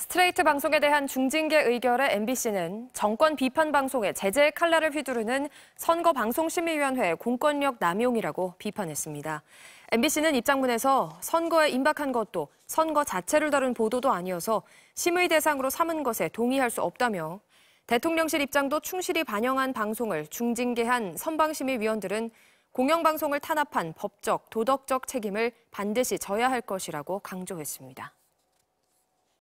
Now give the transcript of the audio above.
스트레이트 방송에 대한 중징계 의결에 MBC는 정권 비판 방송에 제재의 칼날을 휘두르는 선거방송심의위원회 의 공권력 남용이라고 비판했습니다. MBC는 입장문에서 선거에 임박한 것도 선거 자체를 다룬 보도도 아니어서 심의 대상으로 삼은 것에 동의할 수 없다며 대통령실 입장도 충실히 반영한 방송을 중징계한 선방심의위원들은 공영방송을 탄압한 법적, 도덕적 책임을 반드시 져야 할 것이라고 강조했습니다.